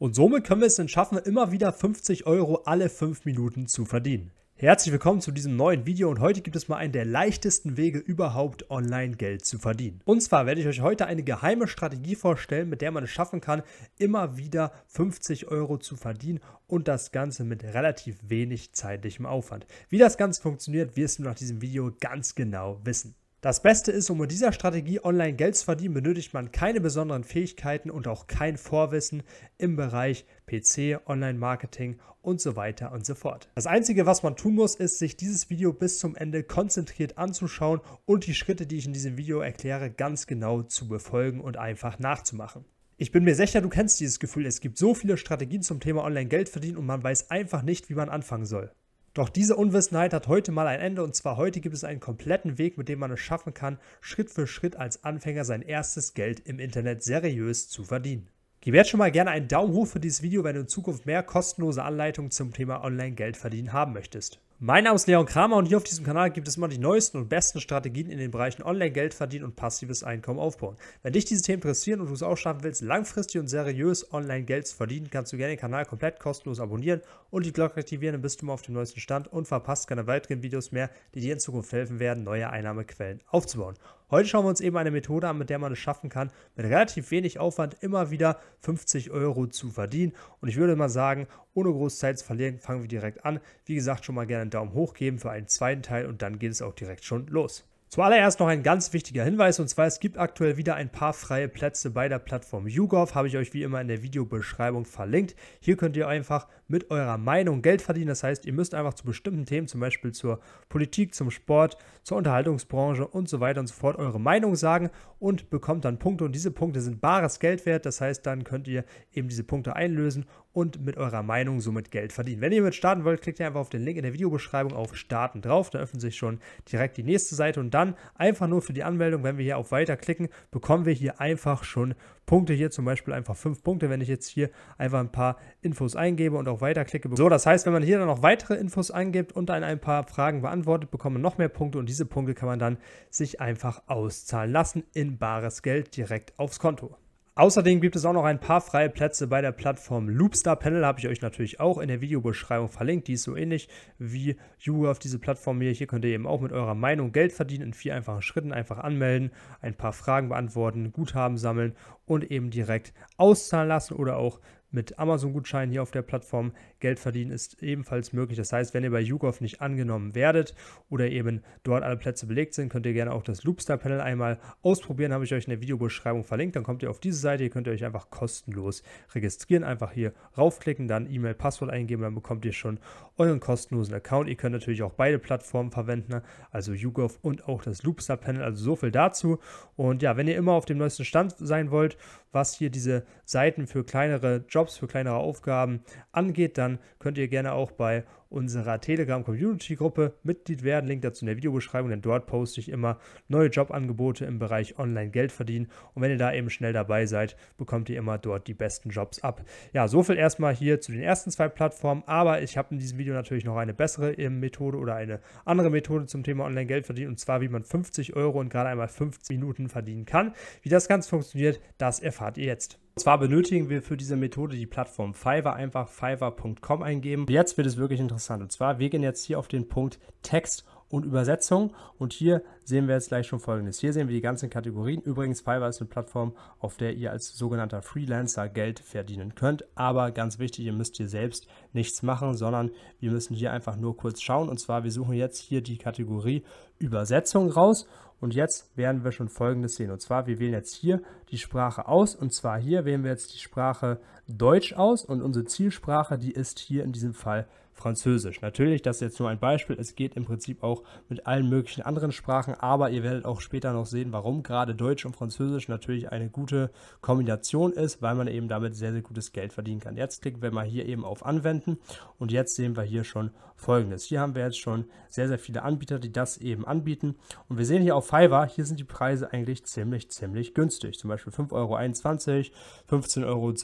Und somit können wir es dann schaffen, immer wieder 50 Euro alle 5 Minuten zu verdienen. Herzlich willkommen zu diesem neuen Video und heute gibt es mal einen der leichtesten Wege überhaupt online Geld zu verdienen. Und zwar werde ich euch heute eine geheime Strategie vorstellen, mit der man es schaffen kann, immer wieder 50 Euro zu verdienen und das Ganze mit relativ wenig zeitlichem Aufwand. Wie das Ganze funktioniert, wirst du nach diesem Video ganz genau wissen. Das Beste ist, um mit dieser Strategie online Geld zu verdienen, benötigt man keine besonderen Fähigkeiten und auch kein Vorwissen im Bereich PC, Online-Marketing und so weiter und so fort. Das Einzige, was man tun muss, ist, sich dieses Video bis zum Ende konzentriert anzuschauen und die Schritte, die ich in diesem Video erkläre, ganz genau zu befolgen und einfach nachzumachen. Ich bin mir sicher, du kennst dieses Gefühl, es gibt so viele Strategien zum Thema Online-Geld verdienen und man weiß einfach nicht, wie man anfangen soll. Doch diese Unwissenheit hat heute mal ein Ende und zwar heute gibt es einen kompletten Weg, mit dem man es schaffen kann, Schritt für Schritt als Anfänger sein erstes Geld im Internet seriös zu verdienen. Gib jetzt schon mal gerne einen Daumen hoch für dieses Video, wenn du in Zukunft mehr kostenlose Anleitungen zum Thema Online-Geld verdienen haben möchtest. Mein Name ist Leon Kramer und hier auf diesem Kanal gibt es immer die neuesten und besten Strategien in den Bereichen Online-Geld verdienen und passives Einkommen aufbauen. Wenn dich diese Themen interessieren und du es auch schaffen willst, langfristig und seriös Online-Geld zu verdienen, kannst du gerne den Kanal komplett kostenlos abonnieren und die Glocke aktivieren, dann bist du immer auf dem neuesten Stand und verpasst keine weiteren Videos mehr, die dir in Zukunft helfen werden, neue Einnahmequellen aufzubauen. Heute schauen wir uns eben eine Methode an, mit der man es schaffen kann, mit relativ wenig Aufwand immer wieder 50 Euro zu verdienen. Und ich würde mal sagen, ohne groß Zeit zu verlieren, fangen wir direkt an. Wie gesagt, schon mal gerne einen Daumen hoch geben für einen zweiten Teil und dann geht es auch direkt schon los. Zuallererst noch ein ganz wichtiger Hinweis und zwar es gibt aktuell wieder ein paar freie Plätze bei der Plattform YouGov, habe ich euch wie immer in der Videobeschreibung verlinkt. Hier könnt ihr einfach mit eurer Meinung Geld verdienen. Das heißt, ihr müsst einfach zu bestimmten Themen, zum Beispiel zur Politik, zum Sport, zur Unterhaltungsbranche und so weiter und so fort, eure Meinung sagen und bekommt dann Punkte. Und diese Punkte sind bares Geld wert. Das heißt, dann könnt ihr eben diese Punkte einlösen und mit eurer Meinung somit Geld verdienen. Wenn ihr mit starten wollt, klickt ihr einfach auf den Link in der Videobeschreibung auf Starten drauf. Da öffnet sich schon direkt die nächste Seite und dann einfach nur für die Anmeldung, wenn wir hier auf Weiter klicken, bekommen wir hier einfach schon Punkte hier zum Beispiel einfach fünf Punkte, wenn ich jetzt hier einfach ein paar Infos eingebe und auch weiterklicke. So, das heißt, wenn man hier dann noch weitere Infos eingibt und dann ein paar Fragen beantwortet, bekommt man noch mehr Punkte und diese Punkte kann man dann sich einfach auszahlen lassen in bares Geld direkt aufs Konto. Außerdem gibt es auch noch ein paar freie Plätze bei der Plattform Loopstar Panel, habe ich euch natürlich auch in der Videobeschreibung verlinkt. Die ist so ähnlich wie YouGov, diese Plattform hier. Hier könnt ihr eben auch mit eurer Meinung Geld verdienen in vier einfachen Schritten. Einfach anmelden, ein paar Fragen beantworten, Guthaben sammeln und eben direkt auszahlen lassen oder auch mit Amazon-Gutscheinen hier auf der Plattform Geld verdienen ist ebenfalls möglich. Das heißt, wenn ihr bei YouGov nicht angenommen werdet oder eben dort alle Plätze belegt sind, könnt ihr gerne auch das Loopstar-Panel einmal ausprobieren. Habe ich euch in der Videobeschreibung verlinkt. Dann kommt ihr auf diese Seite. Hier könnt ihr euch einfach kostenlos registrieren. Einfach hier raufklicken, dann E-Mail, Passwort eingeben. Dann bekommt ihr schon euren kostenlosen Account. Ihr könnt natürlich auch beide Plattformen verwenden, ne? also YouGov und auch das Loopstar-Panel. Also so viel dazu. Und ja, wenn ihr immer auf dem neuesten Stand sein wollt was hier diese Seiten für kleinere Jobs, für kleinere Aufgaben angeht, dann könnt ihr gerne auch bei unserer Telegram-Community-Gruppe Mitglied werden. Link dazu in der Videobeschreibung, denn dort poste ich immer neue Jobangebote im Bereich Online-Geld verdienen. Und wenn ihr da eben schnell dabei seid, bekommt ihr immer dort die besten Jobs ab. Ja, so viel erstmal hier zu den ersten zwei Plattformen. Aber ich habe in diesem Video natürlich noch eine bessere Methode oder eine andere Methode zum Thema Online-Geld verdienen. Und zwar, wie man 50 Euro und gerade einmal 15 Minuten verdienen kann. Wie das Ganze funktioniert, das erfahrt ihr jetzt. Und zwar benötigen wir für diese Methode die Plattform Fiverr, einfach fiverr.com eingeben. Jetzt wird es wirklich interessant. Und zwar, wir gehen jetzt hier auf den Punkt Text und Übersetzung. Und hier sehen wir jetzt gleich schon Folgendes. Hier sehen wir die ganzen Kategorien. Übrigens, Fiverr ist eine Plattform, auf der ihr als sogenannter Freelancer Geld verdienen könnt. Aber ganz wichtig, ihr müsst hier selbst nichts machen, sondern wir müssen hier einfach nur kurz schauen. Und zwar, wir suchen jetzt hier die Kategorie Übersetzung raus. Und jetzt werden wir schon folgendes sehen. Und zwar, wir wählen jetzt hier die Sprache aus. Und zwar hier wählen wir jetzt die Sprache Deutsch aus. Und unsere Zielsprache, die ist hier in diesem Fall Französisch. Natürlich, das ist jetzt nur ein Beispiel. Es geht im Prinzip auch mit allen möglichen anderen Sprachen. Aber ihr werdet auch später noch sehen, warum gerade Deutsch und Französisch natürlich eine gute Kombination ist, weil man eben damit sehr, sehr gutes Geld verdienen kann. Jetzt klicken wir mal hier eben auf Anwenden. Und jetzt sehen wir hier schon folgendes. Hier haben wir jetzt schon sehr, sehr viele Anbieter, die das eben anbieten. Und wir sehen hier auf Fiverr, hier sind die Preise eigentlich ziemlich, ziemlich günstig. Zum Beispiel 5,21 Euro, 15,62 Euro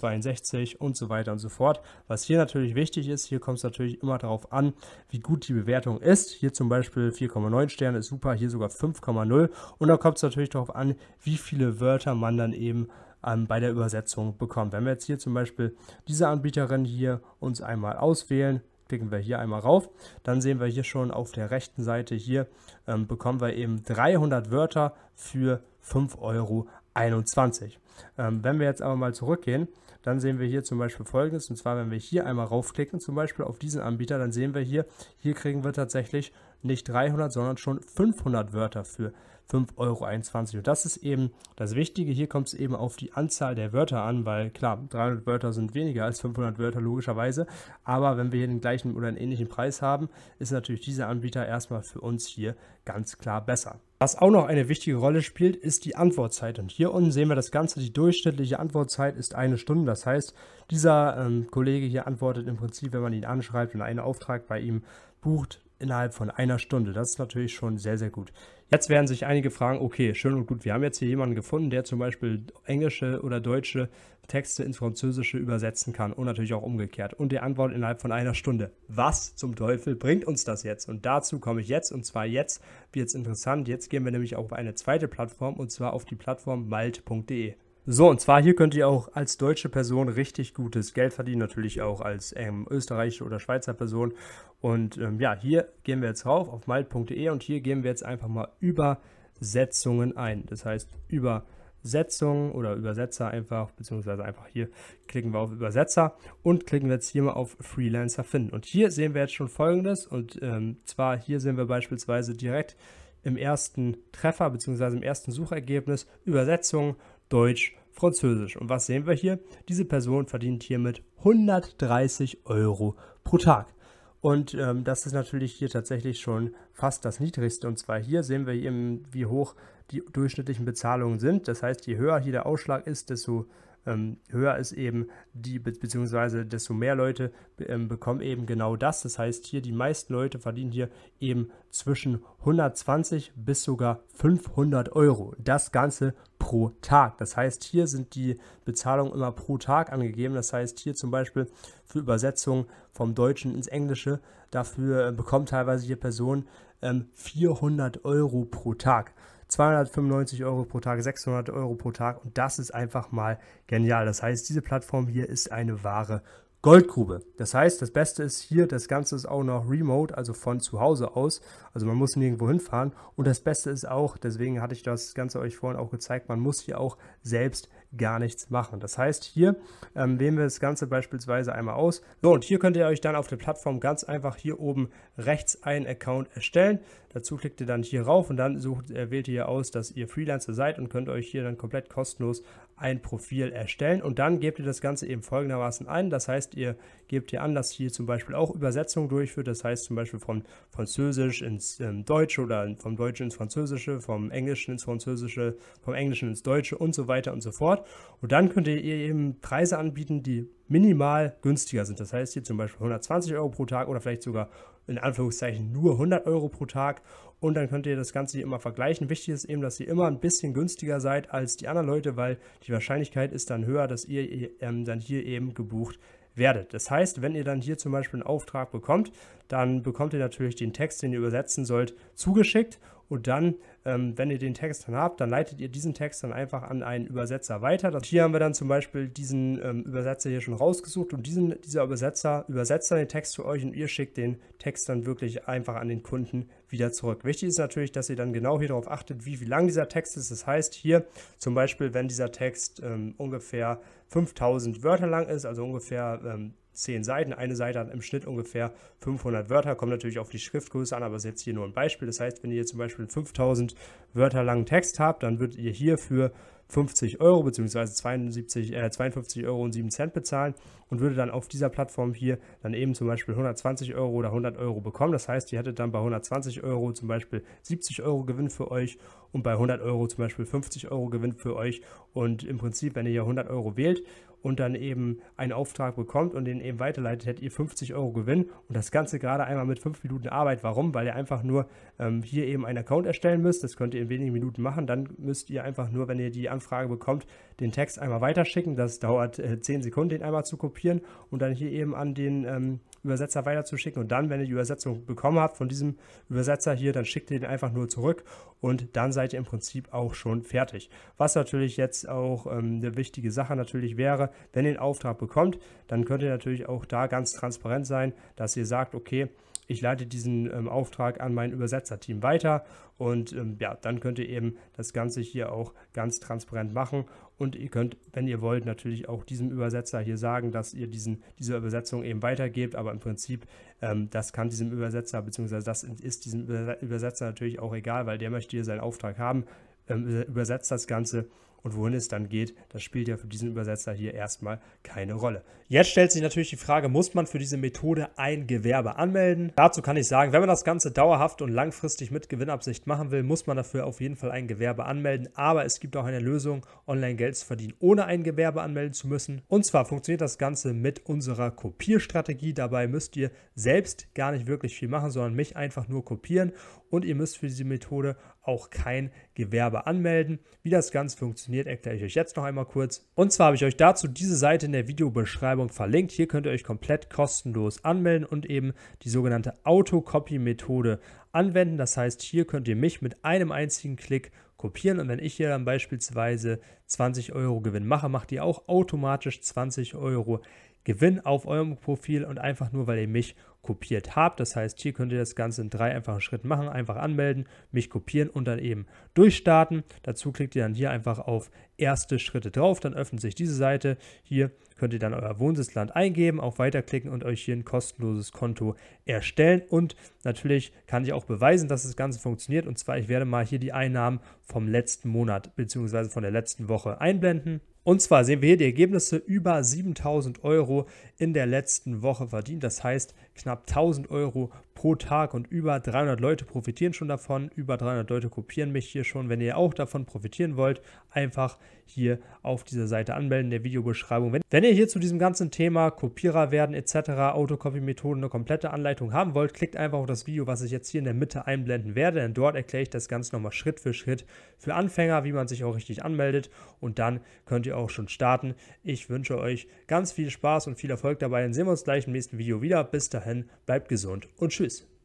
und so weiter und so fort. Was hier natürlich wichtig ist, hier kommt es natürlich immer darauf an, wie gut die Bewertung ist. Hier zum Beispiel 4,9 Sterne ist super, hier sogar 5,0. Und da kommt es natürlich darauf an, wie viele Wörter man dann eben ähm, bei der Übersetzung bekommt. Wenn wir jetzt hier zum Beispiel diese Anbieterin hier uns einmal auswählen, klicken wir hier einmal rauf. Dann sehen wir hier schon auf der rechten Seite hier, ähm, bekommen wir eben 300 Wörter für 5,21 Euro. Ähm, wenn wir jetzt aber mal zurückgehen, dann sehen wir hier zum Beispiel folgendes, und zwar wenn wir hier einmal raufklicken, zum Beispiel auf diesen Anbieter, dann sehen wir hier, hier kriegen wir tatsächlich nicht 300, sondern schon 500 Wörter für 5,21 Euro. Und das ist eben das Wichtige. Hier kommt es eben auf die Anzahl der Wörter an, weil klar, 300 Wörter sind weniger als 500 Wörter logischerweise. Aber wenn wir hier den gleichen oder einen ähnlichen Preis haben, ist natürlich dieser Anbieter erstmal für uns hier ganz klar besser. Was auch noch eine wichtige Rolle spielt, ist die Antwortzeit. Und hier unten sehen wir das Ganze, die durchschnittliche Antwortzeit ist eine Stunde. Das heißt, dieser ähm, Kollege hier antwortet im Prinzip, wenn man ihn anschreibt und einen Auftrag bei ihm bucht, innerhalb von einer Stunde. Das ist natürlich schon sehr, sehr gut. Jetzt werden sich einige fragen, okay, schön und gut, wir haben jetzt hier jemanden gefunden, der zum Beispiel englische oder deutsche Texte ins Französische übersetzen kann und natürlich auch umgekehrt. Und die Antwort innerhalb von einer Stunde. Was zum Teufel bringt uns das jetzt? Und dazu komme ich jetzt und zwar jetzt wird es interessant. Jetzt gehen wir nämlich auf eine zweite Plattform und zwar auf die Plattform malt.de. So, und zwar hier könnt ihr auch als deutsche Person richtig gutes Geld verdienen, natürlich auch als ähm, österreichische oder Schweizer Person. Und ähm, ja, hier gehen wir jetzt rauf auf malt.de und hier geben wir jetzt einfach mal Übersetzungen ein. Das heißt, Übersetzungen oder Übersetzer einfach, beziehungsweise einfach hier klicken wir auf Übersetzer und klicken wir jetzt hier mal auf Freelancer finden. Und hier sehen wir jetzt schon folgendes und ähm, zwar hier sehen wir beispielsweise direkt im ersten Treffer, beziehungsweise im ersten Suchergebnis Übersetzungen Deutsch, Französisch. Und was sehen wir hier? Diese Person verdient hiermit 130 Euro pro Tag. Und ähm, das ist natürlich hier tatsächlich schon fast das Niedrigste. Und zwar hier sehen wir eben, wie hoch die durchschnittlichen Bezahlungen sind. Das heißt, je höher hier der Ausschlag ist, desto ähm, höher ist eben die, beziehungsweise desto mehr Leute ähm, bekommen eben genau das. Das heißt, hier die meisten Leute verdienen hier eben zwischen 120 bis sogar 500 Euro. Das Ganze pro Tag. Das heißt, hier sind die Bezahlungen immer pro Tag angegeben. Das heißt, hier zum Beispiel für Übersetzungen vom Deutschen ins Englische, dafür äh, bekommt teilweise hier Personen ähm, 400 Euro pro Tag. 295 Euro pro Tag, 600 Euro pro Tag und das ist einfach mal genial. Das heißt, diese Plattform hier ist eine wahre Goldgrube. Das heißt, das Beste ist hier, das Ganze ist auch noch remote, also von zu Hause aus. Also man muss nirgendwo hinfahren. Und das Beste ist auch, deswegen hatte ich das Ganze euch vorhin auch gezeigt, man muss hier auch selbst gar nichts machen. Das heißt, hier ähm, wählen wir das Ganze beispielsweise einmal aus. So, und hier könnt ihr euch dann auf der Plattform ganz einfach hier oben rechts einen Account erstellen. Dazu klickt ihr dann hier rauf und dann sucht, äh, wählt ihr aus, dass ihr Freelancer seid und könnt euch hier dann komplett kostenlos ein Profil erstellen und dann gebt ihr das Ganze eben folgendermaßen ein. Das heißt, ihr gebt ihr an, dass hier zum Beispiel auch Übersetzungen durchführt. Das heißt zum Beispiel von Französisch ins ähm, Deutsche oder vom Deutschen ins Französische, vom Englischen ins Französische, vom Englischen ins Deutsche und so weiter und so fort. Und dann könnt ihr eben Preise anbieten, die minimal günstiger sind. Das heißt hier zum Beispiel 120 Euro pro Tag oder vielleicht sogar in Anführungszeichen nur 100 Euro pro Tag und dann könnt ihr das Ganze hier immer vergleichen. Wichtig ist eben, dass ihr immer ein bisschen günstiger seid als die anderen Leute, weil die Wahrscheinlichkeit ist dann höher, dass ihr ähm, dann hier eben gebucht werdet. Das heißt, wenn ihr dann hier zum Beispiel einen Auftrag bekommt, dann bekommt ihr natürlich den Text, den ihr übersetzen sollt, zugeschickt und dann ähm, wenn ihr den Text dann habt, dann leitet ihr diesen Text dann einfach an einen Übersetzer weiter. Das, hier haben wir dann zum Beispiel diesen ähm, Übersetzer hier schon rausgesucht und diesen, dieser Übersetzer übersetzt dann den Text für euch und ihr schickt den Text dann wirklich einfach an den Kunden wieder zurück. Wichtig ist natürlich, dass ihr dann genau hier darauf achtet, wie, wie lang dieser Text ist. Das heißt hier zum Beispiel, wenn dieser Text ähm, ungefähr 5000 Wörter lang ist, also ungefähr ähm, zehn Seiten. Eine Seite hat im Schnitt ungefähr 500 Wörter, kommt natürlich auf die Schriftgröße an, aber ist jetzt hier nur ein Beispiel. Das heißt, wenn ihr zum Beispiel einen 5000 Wörter langen Text habt, dann würdet ihr hierfür 50 Euro bzw. äh, 52 Euro und 7 Cent bezahlen und würde dann auf dieser Plattform hier dann eben zum Beispiel 120 Euro oder 100 Euro bekommen. Das heißt, ihr hättet dann bei 120 Euro zum Beispiel 70 Euro Gewinn für euch und bei 100 Euro zum Beispiel 50 Euro Gewinn für euch. Und im Prinzip, wenn ihr hier 100 Euro wählt, und dann eben einen Auftrag bekommt und den eben weiterleitet, hättet ihr 50 Euro Gewinn und das Ganze gerade einmal mit 5 Minuten Arbeit. Warum? Weil ihr einfach nur ähm, hier eben einen Account erstellen müsst. Das könnt ihr in wenigen Minuten machen. Dann müsst ihr einfach nur, wenn ihr die Anfrage bekommt, den Text einmal weiterschicken. Das dauert äh, 10 Sekunden, den einmal zu kopieren und dann hier eben an den ähm, Übersetzer weiterzuschicken. Und dann, wenn ihr die Übersetzung bekommen habt von diesem Übersetzer hier, dann schickt ihr den einfach nur zurück und dann seid ihr im Prinzip auch schon fertig. Was natürlich jetzt auch ähm, eine wichtige Sache natürlich wäre, wenn ihr den Auftrag bekommt, dann könnt ihr natürlich auch da ganz transparent sein, dass ihr sagt, okay, ich leite diesen ähm, Auftrag an mein Übersetzerteam weiter und ähm, ja, dann könnt ihr eben das Ganze hier auch ganz transparent machen und ihr könnt, wenn ihr wollt, natürlich auch diesem Übersetzer hier sagen, dass ihr diesen, diese Übersetzung eben weitergebt, aber im Prinzip, ähm, das kann diesem Übersetzer, beziehungsweise das ist diesem Übersetzer natürlich auch egal, weil der möchte hier seinen Auftrag haben, ähm, übersetzt das Ganze und wohin es dann geht, das spielt ja für diesen Übersetzer hier erstmal keine Rolle. Jetzt stellt sich natürlich die Frage, muss man für diese Methode ein Gewerbe anmelden? Dazu kann ich sagen, wenn man das Ganze dauerhaft und langfristig mit Gewinnabsicht machen will, muss man dafür auf jeden Fall ein Gewerbe anmelden. Aber es gibt auch eine Lösung, online Geld zu verdienen, ohne ein Gewerbe anmelden zu müssen. Und zwar funktioniert das Ganze mit unserer Kopierstrategie. Dabei müsst ihr selbst gar nicht wirklich viel machen, sondern mich einfach nur kopieren. Und ihr müsst für diese Methode auch kein Gewerbe anmelden. Wie das Ganze funktioniert, erkläre ich euch jetzt noch einmal kurz. Und zwar habe ich euch dazu diese Seite in der Videobeschreibung verlinkt. Hier könnt ihr euch komplett kostenlos anmelden und eben die sogenannte Autocopy-Methode anwenden. Das heißt, hier könnt ihr mich mit einem einzigen Klick kopieren und wenn ich hier dann beispielsweise 20 Euro Gewinn mache, macht ihr auch automatisch 20 Euro Gewinn auf eurem Profil und einfach nur, weil ihr mich kopiert habe. Das heißt, hier könnt ihr das Ganze in drei einfachen Schritten machen. Einfach anmelden, mich kopieren und dann eben durchstarten. Dazu klickt ihr dann hier einfach auf erste Schritte drauf. Dann öffnet sich diese Seite. Hier könnt ihr dann euer Wohnsitzland eingeben, auf Weiterklicken und euch hier ein kostenloses Konto erstellen. Und natürlich kann ich auch beweisen, dass das Ganze funktioniert. Und zwar, ich werde mal hier die Einnahmen vom letzten Monat bzw. von der letzten Woche einblenden. Und zwar sehen wir hier die Ergebnisse über 7000 Euro in der letzten Woche verdient. Das heißt, knapp 1000 Euro pro Tag und über 300 Leute profitieren schon davon. Über 300 Leute kopieren mich hier schon. Wenn ihr auch davon profitieren wollt, einfach hier auf dieser Seite anmelden, in der Videobeschreibung. Wenn, wenn ihr hier zu diesem ganzen Thema Kopierer werden etc., Autocopy-Methoden eine komplette Anleitung haben wollt, klickt einfach auf das Video, was ich jetzt hier in der Mitte einblenden werde, denn dort erkläre ich das Ganze nochmal Schritt für Schritt für Anfänger, wie man sich auch richtig anmeldet und dann könnt ihr auch schon starten. Ich wünsche euch ganz viel Spaß und viel Erfolg dabei. Dann sehen wir uns gleich im nächsten Video wieder. Bis dahin, bleibt gesund und tschüss.